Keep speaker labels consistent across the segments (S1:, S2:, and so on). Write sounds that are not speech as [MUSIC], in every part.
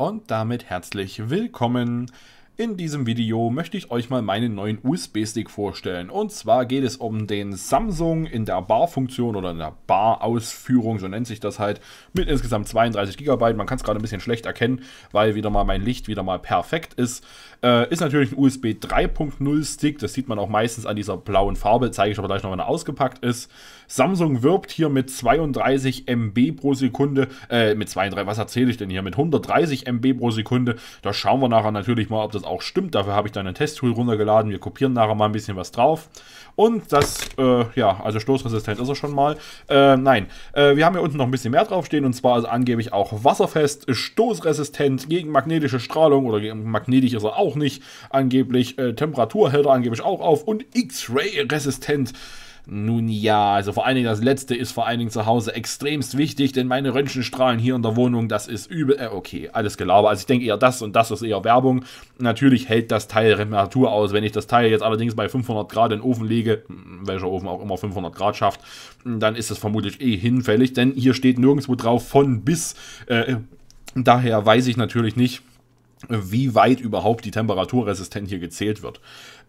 S1: und damit herzlich willkommen in diesem Video möchte ich euch mal meinen neuen USB-Stick vorstellen. Und zwar geht es um den Samsung in der Bar-Funktion oder in der Bar-Ausführung, so nennt sich das halt, mit insgesamt 32 GB. Man kann es gerade ein bisschen schlecht erkennen, weil wieder mal mein Licht wieder mal perfekt ist. Äh, ist natürlich ein USB 3.0 Stick, das sieht man auch meistens an dieser blauen Farbe, zeige ich aber gleich noch, wenn er ausgepackt ist. Samsung wirbt hier mit 32 MB pro Sekunde, äh, mit 32, was erzähle ich denn hier, mit 130 MB pro Sekunde. Da schauen wir nachher natürlich mal, ob das auch stimmt. Dafür habe ich dann ein Testtool runtergeladen. Wir kopieren nachher mal ein bisschen was drauf. Und das, äh, ja, also stoßresistent ist er schon mal. Äh, nein, äh, wir haben hier unten noch ein bisschen mehr draufstehen. Und zwar ist angeblich auch wasserfest, stoßresistent, gegen magnetische Strahlung oder magnetisch ist er auch nicht. Angeblich äh, Temperatur hält er angeblich auch auf und X-Ray-resistent. Nun ja, also vor allen Dingen das letzte ist vor allen Dingen zu Hause extremst wichtig, denn meine Röntgenstrahlen hier in der Wohnung, das ist übel. Äh, okay, alles Gelaber. Also ich denke eher das und das ist eher Werbung. Natürlich hält das Teil Temperatur aus. Wenn ich das Teil jetzt allerdings bei 500 Grad in den Ofen lege, hm, welcher Ofen auch immer 500 Grad schafft, hm, dann ist es vermutlich eh hinfällig, denn hier steht nirgendwo drauf von bis. Äh, daher weiß ich natürlich nicht, wie weit überhaupt die temperaturresistent hier gezählt wird.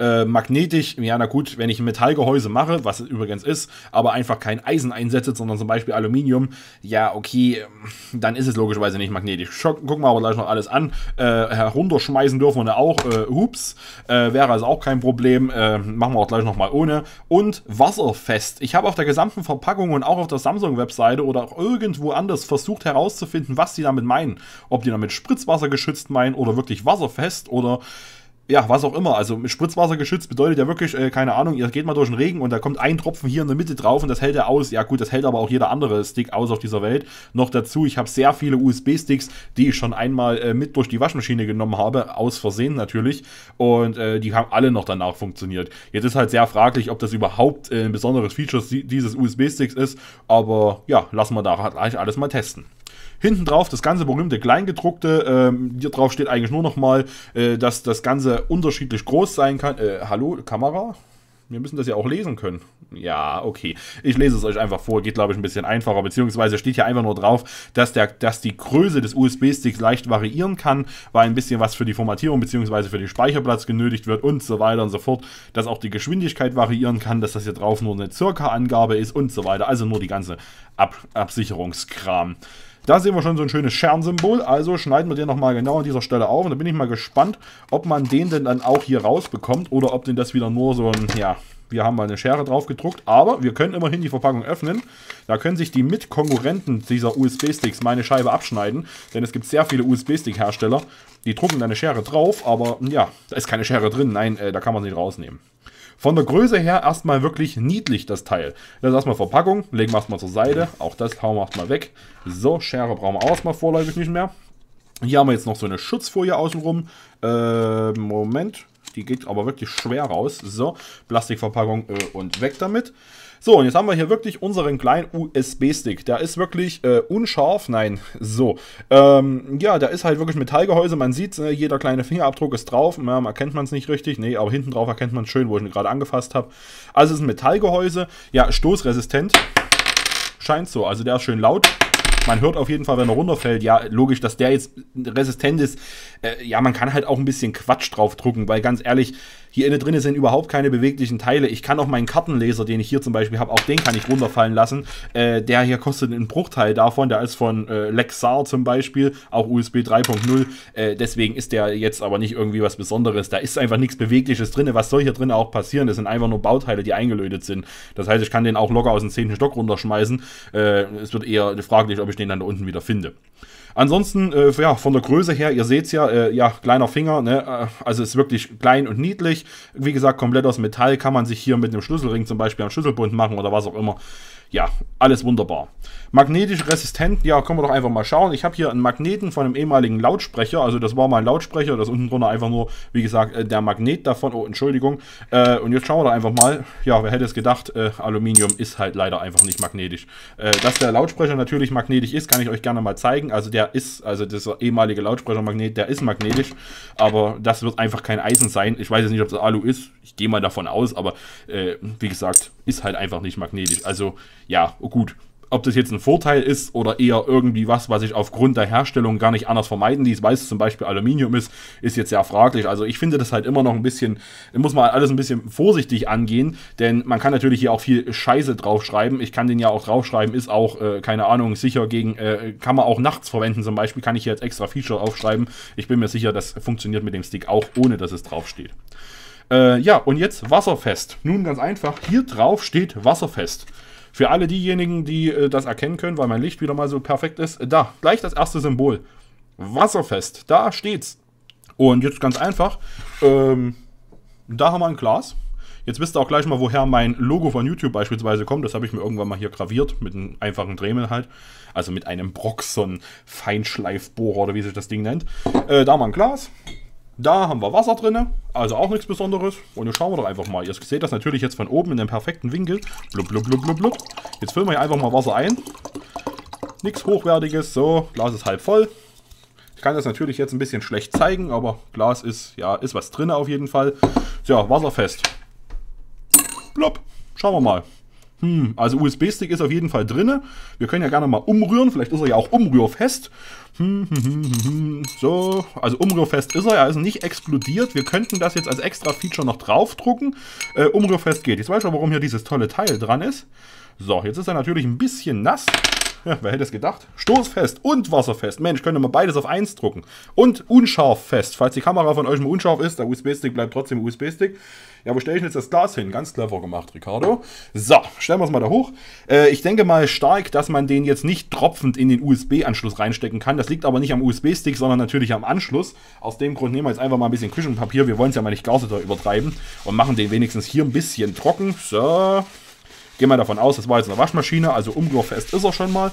S1: Äh, magnetisch, ja, na gut, wenn ich ein Metallgehäuse mache, was es übrigens ist, aber einfach kein Eisen einsetze, sondern zum Beispiel Aluminium, ja, okay, dann ist es logischerweise nicht magnetisch. gucken wir aber gleich noch alles an. Äh, herunterschmeißen dürfen wir auch, äh, ups, äh, wäre also auch kein Problem, äh, machen wir auch gleich nochmal ohne. Und wasserfest. Ich habe auf der gesamten Verpackung und auch auf der Samsung-Webseite oder auch irgendwo anders versucht herauszufinden, was die damit meinen. Ob die damit Spritzwasser geschützt meinen oder wirklich wasserfest oder ja, was auch immer. Also Spritzwasser geschützt bedeutet ja wirklich, äh, keine Ahnung, ihr geht mal durch den Regen und da kommt ein Tropfen hier in der Mitte drauf und das hält er aus. Ja gut, das hält aber auch jeder andere Stick aus auf dieser Welt. Noch dazu, ich habe sehr viele USB-Sticks, die ich schon einmal äh, mit durch die Waschmaschine genommen habe, aus Versehen natürlich. Und äh, die haben alle noch danach funktioniert. Jetzt ist halt sehr fraglich, ob das überhaupt äh, ein besonderes Feature dieses USB-Sticks ist. Aber ja, lassen wir da gleich halt alles mal testen. Hinten drauf das ganze berühmte Kleingedruckte. Ähm, hier drauf steht eigentlich nur nochmal, äh, dass das Ganze unterschiedlich groß sein kann. Äh, hallo, Kamera? Wir müssen das ja auch lesen können. Ja, okay. Ich lese es euch einfach vor. Geht, glaube ich, ein bisschen einfacher. Beziehungsweise steht hier einfach nur drauf, dass, der, dass die Größe des USB-Sticks leicht variieren kann, weil ein bisschen was für die Formatierung bzw. für den Speicherplatz genötigt wird und so weiter und so fort. Dass auch die Geschwindigkeit variieren kann, dass das hier drauf nur eine Circa-Angabe ist und so weiter. Also nur die ganze Ab Absicherungskram. Da sehen wir schon so ein schönes Schernsymbol. Also schneiden wir den nochmal genau an dieser Stelle auf. Und da bin ich mal gespannt, ob man den denn dann auch hier rausbekommt oder ob denn das wieder nur so ein, ja, wir haben mal eine Schere drauf gedruckt, aber wir können immerhin die Verpackung öffnen. Da können sich die Mitkonkurrenten dieser USB-Sticks meine Scheibe abschneiden, denn es gibt sehr viele USB-Stick-Hersteller, die drucken eine Schere drauf, aber ja, da ist keine Schere drin. Nein, äh, da kann man sie nicht rausnehmen. Von der Größe her erstmal wirklich niedlich, das Teil. Das ist erstmal Verpackung, legen wir erstmal zur Seite. Auch das hauen wir erstmal weg. So, Schere brauchen wir auch erstmal vorläufig nicht mehr. Hier haben wir jetzt noch so eine Schutzfolie außenrum. Äh, Moment. Die geht aber wirklich schwer raus. So, Plastikverpackung äh, und weg damit. So, und jetzt haben wir hier wirklich unseren kleinen USB-Stick. Der ist wirklich äh, unscharf, nein, [LAUGHS] so. Ähm, ja, der ist halt wirklich Metallgehäuse, man sieht, ne, äh, jeder kleine Fingerabdruck ist drauf. Ja, man erkennt man es nicht richtig, nee, aber hinten drauf erkennt man schön, wo ich ihn gerade angefasst habe. Also es ist ein Metallgehäuse, ja, stoßresistent, scheint so, also der ist schön laut. Man hört auf jeden Fall, wenn er runterfällt, ja, logisch, dass der jetzt resistent ist. Äh, ja, man kann halt auch ein bisschen Quatsch draufdrucken, weil ganz ehrlich, hier innen drin sind überhaupt keine beweglichen Teile. Ich kann auch meinen Kartenleser, den ich hier zum Beispiel habe, auch den kann ich runterfallen lassen. Äh, der hier kostet einen Bruchteil davon. Der ist von äh, Lexar zum Beispiel, auch USB 3.0. Äh, deswegen ist der jetzt aber nicht irgendwie was Besonderes. Da ist einfach nichts Bewegliches drin. Was soll hier drin auch passieren? Das sind einfach nur Bauteile, die eingelötet sind. Das heißt, ich kann den auch locker aus dem 10. Stock runterschmeißen. Äh, es wird eher fraglich, ob ich den dann da unten wieder finde. Ansonsten, äh, ja, von der Größe her, ihr seht es ja, äh, ja, kleiner Finger, ne? Äh, also ist wirklich klein und niedlich. Wie gesagt, komplett aus Metall kann man sich hier mit einem Schlüsselring zum Beispiel am Schlüsselbund machen oder was auch immer. Ja, alles wunderbar. Magnetisch resistent, ja, können wir doch einfach mal schauen. Ich habe hier einen Magneten von einem ehemaligen Lautsprecher. Also das war mal ein Lautsprecher, das unten drunter einfach nur, wie gesagt, äh, der Magnet davon. Oh, Entschuldigung. Äh, und jetzt schauen wir doch einfach mal. Ja, wer hätte es gedacht, äh, Aluminium ist halt leider einfach nicht magnetisch. Äh, dass der Lautsprecher natürlich magnetisch ist, kann ich euch gerne mal zeigen. Also der ist, also dieser ehemalige Lautsprechermagnet, der ist magnetisch. Aber das wird einfach kein Eisen sein. Ich weiß jetzt nicht, ob das Alu ist. Ich gehe mal davon aus, aber äh, wie gesagt, ist halt einfach nicht magnetisch. Also ja, oh, gut ob das jetzt ein Vorteil ist oder eher irgendwie was, was ich aufgrund der Herstellung gar nicht anders vermeiden ließ, weil es zum Beispiel Aluminium ist, ist jetzt sehr fraglich. Also ich finde das halt immer noch ein bisschen, muss man alles ein bisschen vorsichtig angehen, denn man kann natürlich hier auch viel Scheiße draufschreiben. Ich kann den ja auch draufschreiben, ist auch, äh, keine Ahnung, sicher gegen, äh, kann man auch nachts verwenden zum Beispiel, kann ich hier jetzt extra Feature aufschreiben. Ich bin mir sicher, das funktioniert mit dem Stick auch, ohne dass es draufsteht. Äh, ja, und jetzt wasserfest. Nun ganz einfach, hier drauf steht wasserfest. Für alle diejenigen, die äh, das erkennen können, weil mein Licht wieder mal so perfekt ist, äh, da, gleich das erste Symbol. Wasserfest, da steht's. Und jetzt ganz einfach, ähm, da haben wir ein Glas. Jetzt wisst ihr auch gleich mal, woher mein Logo von YouTube beispielsweise kommt. Das habe ich mir irgendwann mal hier graviert, mit einem einfachen Dremel halt. Also mit einem Broxon Feinschleifbohrer oder wie sich das Ding nennt. Äh, da haben wir ein Glas. Da haben wir Wasser drin, also auch nichts Besonderes. Und jetzt schauen wir doch einfach mal. Ihr seht das natürlich jetzt von oben in einem perfekten Winkel. Blub, blub, blub, blub, blub. Jetzt füllen wir hier einfach mal Wasser ein. Nichts Hochwertiges, so, Glas ist halb voll. Ich kann das natürlich jetzt ein bisschen schlecht zeigen, aber Glas ist, ja, ist was drin auf jeden Fall. So, wasserfest. Blub, schauen wir mal. Hm, also USB-Stick ist auf jeden Fall drinne. Wir können ja gerne mal umrühren. Vielleicht ist er ja auch umrührfest. Hm hm, hm, hm, hm, so, also umrührfest ist er. Er ist nicht explodiert. Wir könnten das jetzt als extra Feature noch draufdrucken. Äh, umrührfest geht. Jetzt weiß ich auch, warum hier dieses tolle Teil dran ist. So, jetzt ist er natürlich ein bisschen nass. Ja, wer hätte es gedacht? Stoßfest und wasserfest. Mensch, könnte man beides auf eins drucken. Und unscharf fest. Falls die Kamera von euch mal unscharf ist, der USB-Stick bleibt trotzdem USB-Stick. Ja, wo stelle ich denn jetzt das Glas hin? Ganz clever gemacht, Ricardo. So, stellen wir es mal da hoch. Äh, ich denke mal stark, dass man den jetzt nicht tropfend in den USB-Anschluss reinstecken kann. Das liegt aber nicht am USB-Stick, sondern natürlich am Anschluss. Aus dem Grund nehmen wir jetzt einfach mal ein bisschen Küchenpapier. Wir wollen es ja mal nicht gar so da übertreiben und machen den wenigstens hier ein bisschen trocken. So. Gehen wir davon aus, das war jetzt eine Waschmaschine, also umgurfest ist er schon mal.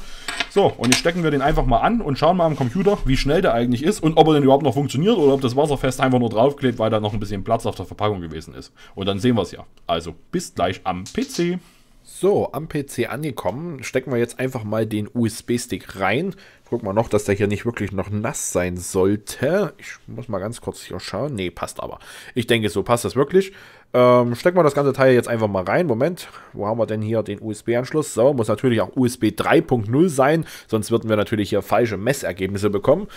S1: So, und jetzt stecken wir den einfach mal an und schauen mal am Computer, wie schnell der eigentlich ist und ob er denn überhaupt noch funktioniert oder ob das wasserfest einfach nur draufklebt, weil da noch ein bisschen Platz auf der Verpackung gewesen ist. Und dann sehen wir es ja. Also, bis gleich am PC. So, am PC angekommen, stecken wir jetzt einfach mal den USB-Stick rein, Guck mal noch, dass der hier nicht wirklich noch nass sein sollte. Ich muss mal ganz kurz hier schauen. Ne, passt aber. Ich denke, so passt das wirklich. Ähm, stecken wir das ganze Teil jetzt einfach mal rein. Moment, wo haben wir denn hier den USB-Anschluss? So, muss natürlich auch USB 3.0 sein, sonst würden wir natürlich hier falsche Messergebnisse bekommen.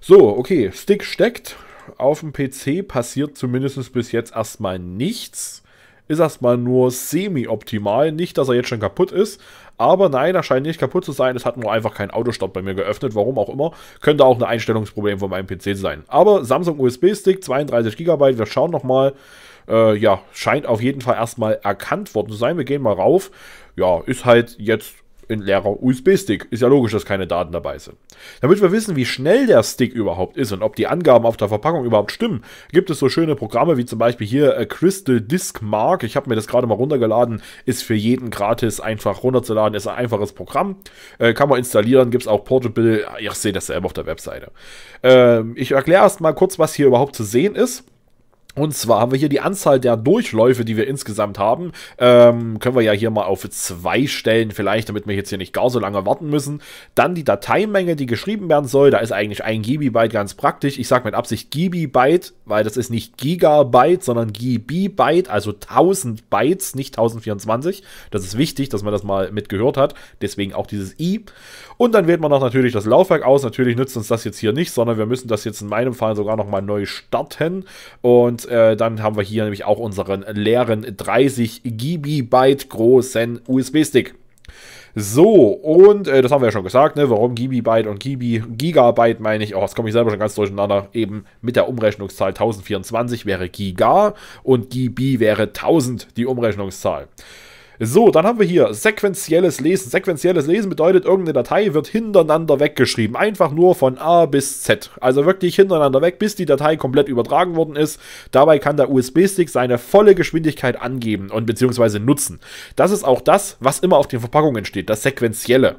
S1: So, okay, Stick steckt. Auf dem PC passiert zumindest bis jetzt erstmal nichts ist erstmal nur semi-optimal. Nicht, dass er jetzt schon kaputt ist, aber nein, er scheint nicht kaputt zu sein. Es hat nur einfach kein Autostart bei mir geöffnet, warum auch immer. Könnte auch ein Einstellungsproblem von meinem PC sein. Aber Samsung USB-Stick, 32 GB, wir schauen nochmal. Äh, ja, scheint auf jeden Fall erstmal erkannt worden zu sein. Wir gehen mal rauf. Ja, ist halt jetzt in leerer USB-Stick. Ist ja logisch, dass keine Daten dabei sind. Damit wir wissen, wie schnell der Stick überhaupt ist und ob die Angaben auf der Verpackung überhaupt stimmen, gibt es so schöne Programme wie zum Beispiel hier äh, Crystal Disk Mark. Ich habe mir das gerade mal runtergeladen. Ist für jeden gratis einfach runterzuladen. Ist ein einfaches Programm. Äh, kann man installieren. Gibt es auch Portable. Ihr seht das selber auf der Webseite. Ähm, ich erkläre erst mal kurz, was hier überhaupt zu sehen ist. Und zwar haben wir hier die Anzahl der Durchläufe, die wir insgesamt haben. Ähm, können wir ja hier mal auf zwei stellen, vielleicht, damit wir jetzt hier nicht gar so lange warten müssen. Dann die Dateimenge, die geschrieben werden soll. Da ist eigentlich ein Gigabyte ganz praktisch. Ich sage mit Absicht Gigabyte, weil das ist nicht Gigabyte, sondern Gibibyte, also 1000 Bytes, nicht 1024. Das ist wichtig, dass man das mal mitgehört hat. Deswegen auch dieses i. Und dann wählt man noch natürlich das Laufwerk aus. Natürlich nützt uns das jetzt hier nicht, sondern wir müssen das jetzt in meinem Fall sogar nochmal neu starten. Und und äh, dann haben wir hier nämlich auch unseren leeren 30 Gigabyte großen USB-Stick. So, und äh, das haben wir ja schon gesagt, ne, warum Gigabyte und Gibi, Gigabyte meine ich, auch, oh, das komme ich selber schon ganz durcheinander, eben mit der Umrechnungszahl 1024 wäre Giga und Gibi wäre 1000 die Umrechnungszahl. So, dann haben wir hier sequenzielles Lesen. Sequenzielles Lesen bedeutet, irgendeine Datei wird hintereinander weggeschrieben. Einfach nur von A bis Z. Also wirklich hintereinander weg, bis die Datei komplett übertragen worden ist. Dabei kann der USB-Stick seine volle Geschwindigkeit angeben und beziehungsweise nutzen. Das ist auch das, was immer auf den Verpackungen steht, das Sequenzielle.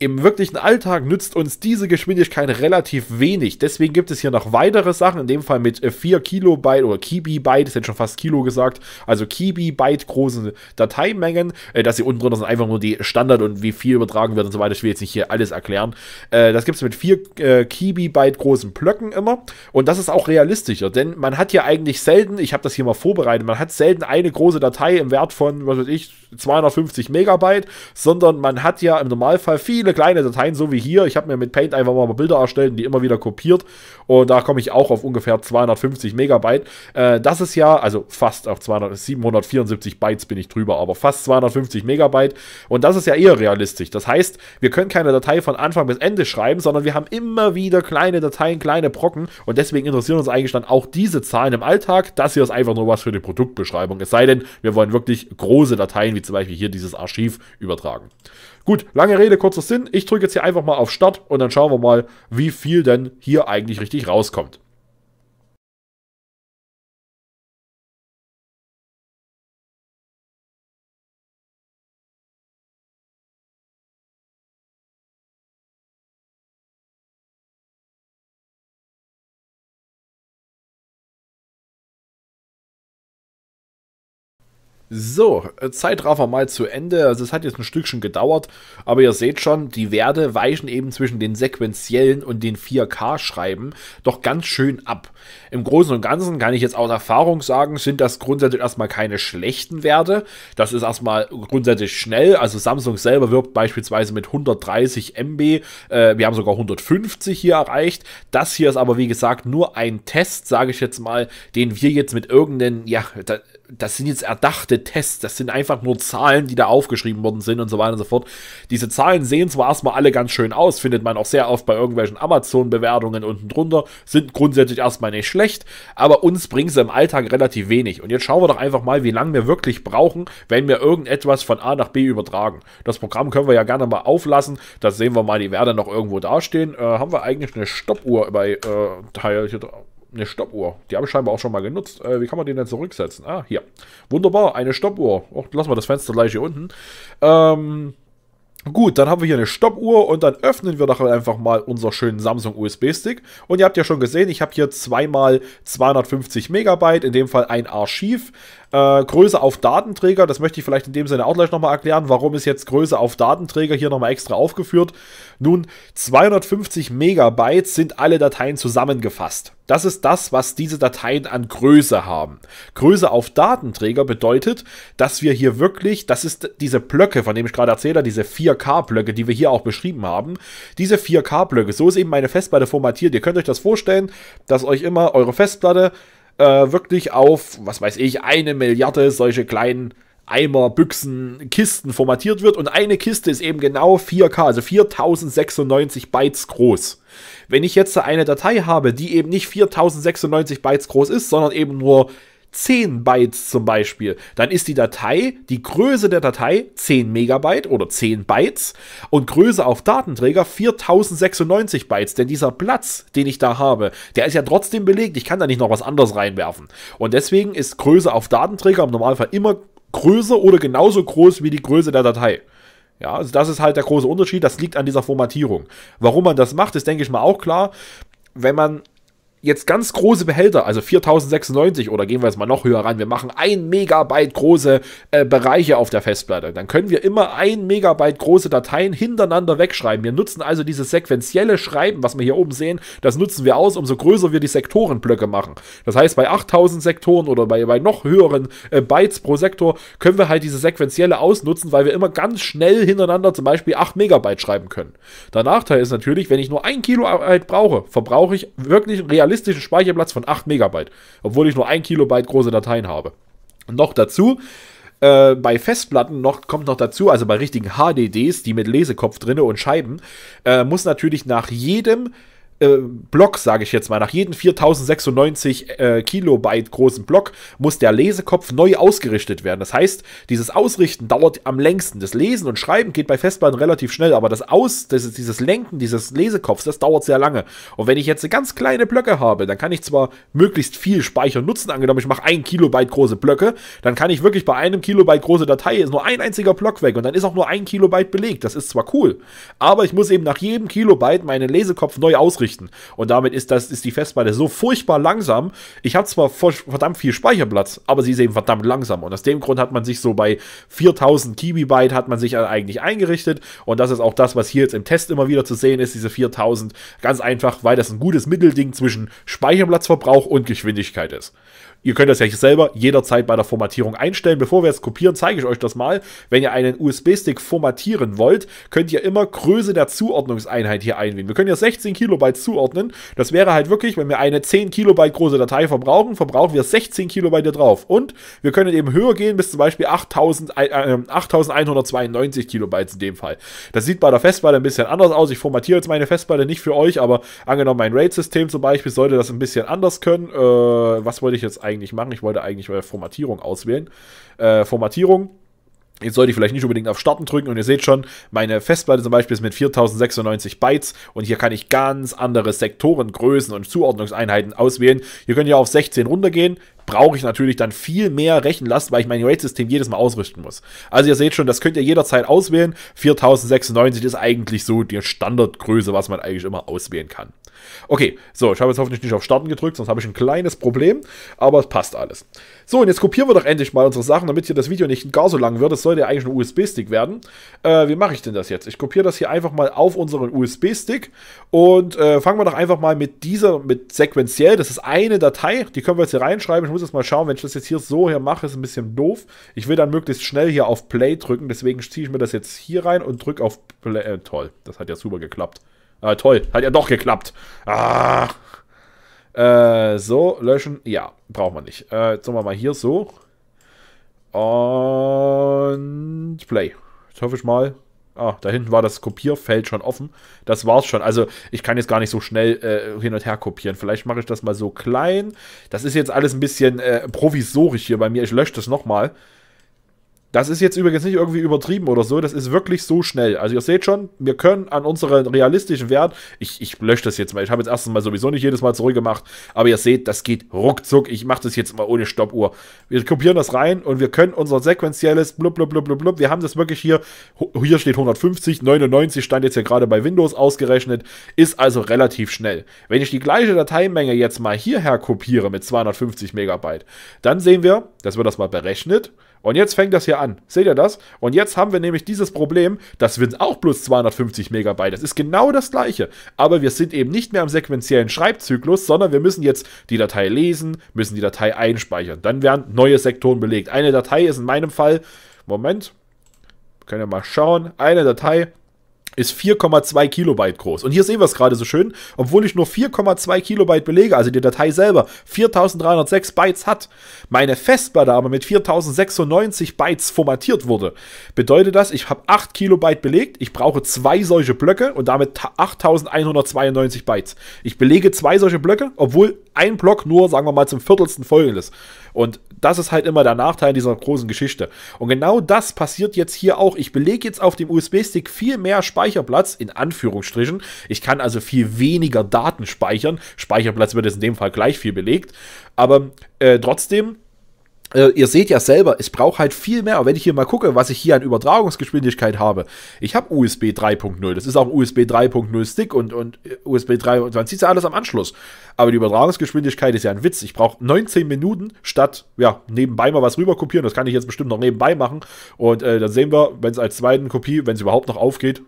S1: Im wirklichen Alltag nützt uns diese Geschwindigkeit relativ wenig. Deswegen gibt es hier noch weitere Sachen, in dem Fall mit 4 äh, Kilobyte oder Kibibyte, ist jetzt schon fast Kilo gesagt, also Kibibyte großen Dateimengen. Äh, das hier unten drunter sind einfach nur die Standard und wie viel übertragen wird und so weiter. Ich will jetzt nicht hier alles erklären. Äh, das gibt es mit 4 Kibibyte großen Blöcken immer. Und das ist auch realistischer, denn man hat ja eigentlich selten, ich habe das hier mal vorbereitet, man hat selten eine große Datei im Wert von, was weiß ich, 250 Megabyte, sondern man hat ja im Normalfall viele viele kleine Dateien, so wie hier. Ich habe mir mit Paint einfach mal Bilder erstellt und die immer wieder kopiert. Und da komme ich auch auf ungefähr 250 Megabyte. Äh, das ist ja, also fast auf 200, 774 Bytes bin ich drüber, aber fast 250 Megabyte. Und das ist ja eher realistisch. Das heißt, wir können keine Datei von Anfang bis Ende schreiben, sondern wir haben immer wieder kleine Dateien, kleine Brocken. Und deswegen interessieren uns eigentlich dann auch diese Zahlen im Alltag. Das hier ist einfach nur was für die Produktbeschreibung. Es sei denn, wir wollen wirklich große Dateien, wie zum Beispiel hier dieses Archiv, übertragen. Gut, lange Rede, kurzer Sinn. Ich drücke jetzt hier einfach mal auf Start und dann schauen wir mal, wie viel denn hier eigentlich richtig rauskommt. So, äh, Zeitraffer mal zu Ende. Also es hat jetzt ein Stückchen gedauert, aber ihr seht schon, die Werte weichen eben zwischen den sequentiellen und den 4K-Schreiben doch ganz schön ab. Im Großen und Ganzen kann ich jetzt aus Erfahrung sagen, sind das grundsätzlich erstmal keine schlechten Werte. Das ist erstmal grundsätzlich schnell. Also Samsung selber wirbt beispielsweise mit 130 MB. Äh, wir haben sogar 150 hier erreicht. Das hier ist aber wie gesagt nur ein Test, sage ich jetzt mal, den wir jetzt mit irgendeinen, ja, da, das sind jetzt erdachte Tests, das sind einfach nur Zahlen, die da aufgeschrieben worden sind und so weiter und so fort. Diese Zahlen sehen zwar erstmal alle ganz schön aus, findet man auch sehr oft bei irgendwelchen Amazon-Bewertungen unten drunter, sind grundsätzlich erstmal nicht schlecht, aber uns bringen sie im Alltag relativ wenig. Und jetzt schauen wir doch einfach mal, wie lange wir wirklich brauchen, wenn wir irgendetwas von A nach B übertragen. Das Programm können wir ja gerne mal auflassen, da sehen wir mal die Werte noch irgendwo dastehen. Äh, haben wir eigentlich eine Stoppuhr bei äh, Teil hier drauf? eine Stoppuhr. Die habe ich scheinbar auch schon mal genutzt. Äh, wie kann man den denn zurücksetzen? Ah, hier. Wunderbar, eine Stoppuhr. Och, lassen wir das Fenster gleich hier unten. Ähm, gut, dann haben wir hier eine Stoppuhr und dann öffnen wir doch einfach mal unseren schönen Samsung USB-Stick. Und ihr habt ja schon gesehen, ich habe hier zweimal 250 Megabyte, in dem Fall ein Archiv. Äh, Größe auf Datenträger, das möchte ich vielleicht in dem Sinne auch gleich nochmal erklären, warum ist jetzt Größe auf Datenträger hier nochmal extra aufgeführt. Nun, 250 Megabyte sind alle Dateien zusammengefasst. Das ist das, was diese Dateien an Größe haben. Größe auf Datenträger bedeutet, dass wir hier wirklich, das ist diese Blöcke, von denen ich gerade erzähle, diese 4K-Blöcke, die wir hier auch beschrieben haben, diese 4K-Blöcke, so ist eben meine Festplatte formatiert. Ihr könnt euch das vorstellen, dass euch immer eure Festplatte äh, wirklich auf, was weiß ich, eine Milliarde solche kleinen Eimer, Büchsen, Kisten formatiert wird und eine Kiste ist eben genau 4K, also 4096 Bytes groß. Wenn ich jetzt eine Datei habe, die eben nicht 4096 Bytes groß ist, sondern eben nur 10 Bytes zum Beispiel, dann ist die Datei, die Größe der Datei 10 Megabyte oder 10 Bytes und Größe auf Datenträger 4096 Bytes, denn dieser Platz, den ich da habe, der ist ja trotzdem belegt, ich kann da nicht noch was anderes reinwerfen. Und deswegen ist Größe auf Datenträger im Normalfall immer größer oder genauso groß wie die Größe der Datei. Ja, also das ist halt der große Unterschied. Das liegt an dieser Formatierung. Warum man das macht, ist, denke ich mal, auch klar. Wenn man jetzt ganz große Behälter, also 4096 oder gehen wir jetzt mal noch höher ran, wir machen ein Megabyte große äh, Bereiche auf der Festplatte, dann können wir immer ein Megabyte große Dateien hintereinander wegschreiben. Wir nutzen also dieses sequentielle Schreiben, was wir hier oben sehen, das nutzen wir aus, umso größer wir die Sektorenblöcke machen. Das heißt, bei 8000 Sektoren oder bei, bei noch höheren äh, Bytes pro Sektor können wir halt diese sequentielle ausnutzen, weil wir immer ganz schnell hintereinander zum Beispiel 8 Megabyte schreiben können. Der Nachteil ist natürlich, wenn ich nur ein Kilobyte brauche, verbrauche ich wirklich realistisch realistischen Speicherplatz von 8 Megabyte, obwohl ich nur 1 Kilobyte große Dateien habe. noch dazu, äh, bei Festplatten noch, kommt noch dazu, also bei richtigen HDDs, die mit Lesekopf drinne und Scheiben, äh, muss natürlich nach jedem äh, Block, sage ich jetzt mal, nach jedem 4096 äh, Kilobyte großen Block muss der Lesekopf neu ausgerichtet werden. Das heißt, dieses Ausrichten dauert am längsten. Das Lesen und Schreiben geht bei Festplatten relativ schnell, aber das Aus, das ist dieses Lenken dieses Lesekopfs, das dauert sehr lange. Und wenn ich jetzt ganz kleine Blöcke habe, dann kann ich zwar möglichst viel Speicher nutzen, angenommen ich mache ein Kilobyte große Blöcke, dann kann ich wirklich bei einem Kilobyte große Datei ist nur ein einziger Block weg und dann ist auch nur ein Kilobyte belegt. Das ist zwar cool, aber ich muss eben nach jedem Kilobyte meinen Lesekopf neu ausrichten ausrichten. Und damit ist, das, ist die Festplatte so furchtbar langsam. Ich habe zwar verdammt viel Speicherplatz, aber sie ist eben verdammt langsam. Und aus dem Grund hat man sich so bei 4000 Kibibyte hat man sich eigentlich eingerichtet. Und das ist auch das, was hier jetzt im Test immer wieder zu sehen ist, diese 4000. Ganz einfach, weil das ein gutes Mittelding zwischen Speicherplatzverbrauch und Geschwindigkeit ist ihr könnt das ja selber jederzeit bei der Formatierung einstellen. Bevor wir es kopieren, zeige ich euch das mal. Wenn ihr einen USB-Stick formatieren wollt, könnt ihr immer Größe der Zuordnungseinheit hier einwählen. Wir können ja 16 Kilobyte zuordnen. Das wäre halt wirklich, wenn wir eine 10 Kilobyte große Datei verbrauchen, verbrauchen wir 16 Kilobyte hier drauf. Und wir können eben höher gehen bis zum Beispiel 8000, äh, 8192 ähm, Kilobyte in dem Fall. Das sieht bei der Festplatte ein bisschen anders aus. Ich formatiere jetzt meine Festplatte nicht für euch, aber angenommen mein RAID-System zum Beispiel sollte das ein bisschen anders können. Äh, was wollte ich jetzt eigentlich? eigentlich machen? Ich wollte eigentlich äh, Formatierung auswählen. Äh, Formatierung. Jetzt sollte ich vielleicht nicht unbedingt auf Starten drücken und ihr seht schon, meine Festplatte zum Beispiel ist mit 4096 Bytes und hier kann ich ganz andere Sektorengrößen und Zuordnungseinheiten auswählen. Hier könnt ihr auf 16 runtergehen, brauche ich natürlich dann viel mehr Rechenlast, weil ich mein RAID-System jedes Mal ausrichten muss. Also ihr seht schon, das könnt ihr jederzeit auswählen. 4096 ist eigentlich so die Standardgröße, was man eigentlich immer auswählen kann. Okay, so, ich habe jetzt hoffentlich nicht auf Starten gedrückt, sonst habe ich ein kleines Problem, aber es passt alles. So, und jetzt kopieren wir doch endlich mal unsere Sachen, damit hier das Video nicht gar so lang wird. Es sollte ja eigentlich ein USB-Stick werden. Äh, wie mache ich denn das jetzt? Ich kopiere das hier einfach mal auf unseren USB-Stick und äh, fangen wir doch einfach mal mit dieser, mit sequenziell. Das ist eine Datei, die können wir jetzt hier reinschreiben. Ich muss jetzt mal schauen, wenn ich das jetzt hier so hier mache, ist ein bisschen doof. Ich will dann möglichst schnell hier auf Play drücken, deswegen ziehe ich mir das jetzt hier rein und drücke auf Play. Äh, toll, das hat ja super geklappt. Ah, toll. Hat ja doch geklappt. Ah. Äh, so, löschen. Ja, brauchen wir nicht. Äh, jetzt machen wir mal hier so. Und Play. Jetzt hoffe ich mal. Ah, da hinten war das Kopierfeld schon offen. Das war's schon. Also ich kann jetzt gar nicht so schnell äh, hin und her kopieren. Vielleicht mache ich das mal so klein. Das ist jetzt alles ein bisschen äh, provisorisch hier bei mir. Ich lösche das nochmal. mal das ist jetzt übrigens nicht irgendwie übertrieben oder so, das ist wirklich so schnell. Also ihr seht schon, wir können an unseren realistischen Wert, ich, ich lösche das jetzt mal, ich habe jetzt erstens mal sowieso nicht jedes Mal zurückgemacht, aber ihr seht, das geht ruckzuck, ich mache das jetzt mal ohne Stoppuhr. Wir kopieren das rein und wir können unser sequenzielles blub blub blub blub blub, wir haben das wirklich hier, hier steht 150, 99 stand jetzt hier gerade bei Windows ausgerechnet, ist also relativ schnell. Wenn ich die gleiche Dateimenge jetzt mal hierher kopiere mit 250 Megabyte, dann sehen wir, dass wir das mal berechnet, und jetzt fängt das hier an. Seht ihr das? Und jetzt haben wir nämlich dieses Problem, das sind auch bloß 250 Megabyte. Das ist genau das gleiche. Aber wir sind eben nicht mehr am sequenziellen Schreibzyklus, sondern wir müssen jetzt die Datei lesen, müssen die Datei einspeichern. Dann werden neue Sektoren belegt. Eine Datei ist in meinem Fall, Moment, können wir mal schauen, eine Datei ist 4,2 Kilobyte groß. Und hier sehen wir es gerade so schön, obwohl ich nur 4,2 Kilobyte Belege, also die Datei selber, 4306 Bytes hat, meine Festplatte aber mit 4096 Bytes formatiert wurde, bedeutet das, ich habe 8 Kilobyte belegt, ich brauche zwei solche Blöcke und damit 8192 Bytes. Ich belege zwei solche Blöcke, obwohl ein Block nur, sagen wir mal, zum Viertelsten folgendes ist. Und das ist halt immer der Nachteil dieser großen Geschichte. Und genau das passiert jetzt hier auch. Ich belege jetzt auf dem USB-Stick viel mehr Speicherplatz, in Anführungsstrichen. Ich kann also viel weniger Daten speichern. Speicherplatz wird jetzt in dem Fall gleich viel belegt. Aber äh, trotzdem äh, ihr seht ja selber, es braucht halt viel mehr. Und wenn ich hier mal gucke, was ich hier an Übertragungsgeschwindigkeit habe, ich habe USB 3.0, das ist auch USB 3.0 Stick und, und äh, USB 3, und man sieht ja alles am Anschluss. Aber die Übertragungsgeschwindigkeit ist ja ein Witz. Ich brauche 19 Minuten statt, ja, nebenbei mal was rüber kopieren. Das kann ich jetzt bestimmt noch nebenbei machen. Und äh, dann sehen wir, wenn es als zweiten Kopie, wenn es überhaupt noch aufgeht,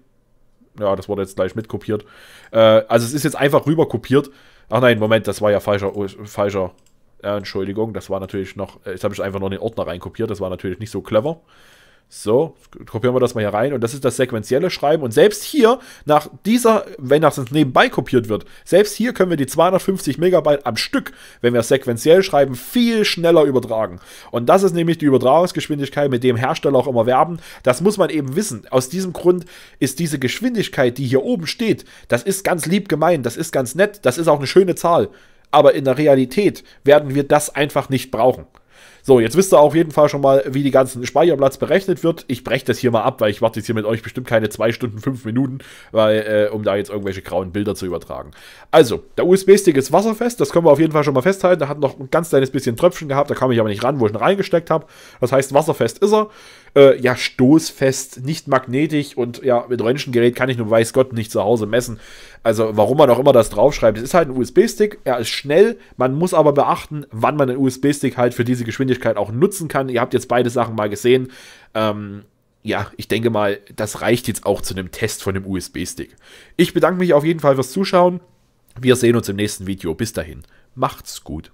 S1: ja, das wurde jetzt gleich mitkopiert. Äh, also es ist jetzt einfach rüber kopiert. Ach nein, Moment, das war ja falscher, falscher äh, Entschuldigung, das war natürlich noch, äh, jetzt habe ich einfach nur in den Ordner reinkopiert, das war natürlich nicht so clever. So, kopieren wir das mal hier rein und das ist das sequenzielle Schreiben und selbst hier, nach dieser, wenn das nebenbei kopiert wird, selbst hier können wir die 250 Megabyte am Stück, wenn wir sequenziell schreiben, viel schneller übertragen. Und das ist nämlich die Übertragungsgeschwindigkeit, mit dem Hersteller auch immer werben. Das muss man eben wissen. Aus diesem Grund ist diese Geschwindigkeit, die hier oben steht, das ist ganz lieb gemeint, das ist ganz nett, das ist auch eine schöne Zahl aber in der Realität werden wir das einfach nicht brauchen. So, jetzt wisst ihr auf jeden Fall schon mal, wie die ganzen Speicherplatz berechnet wird. Ich breche das hier mal ab, weil ich warte jetzt hier mit euch bestimmt keine 2 Stunden 5 Minuten, weil, äh, um da jetzt irgendwelche grauen Bilder zu übertragen. Also, der USB-Stick ist wasserfest, das können wir auf jeden Fall schon mal festhalten. Der hat noch ein ganz kleines bisschen Tröpfchen gehabt, da kam ich aber nicht ran, wo ich ihn reingesteckt habe. Das heißt, wasserfest ist er. Äh, ja, stoßfest, nicht magnetisch und ja, mit Röntgengerät kann ich nur weiß Gott nicht zu Hause messen. Also, warum man auch immer das draufschreibt. Es ist halt ein USB-Stick, er ist schnell, man muss aber beachten, wann man den USB-Stick halt für diese Geschwindigkeit Möglichkeit auch nutzen kann. Ihr habt jetzt beide Sachen mal gesehen. Ähm, ja, ich denke mal, das reicht jetzt auch zu einem Test von dem USB-Stick. Ich bedanke mich auf jeden Fall fürs Zuschauen. Wir sehen uns im nächsten Video. Bis dahin, macht's gut.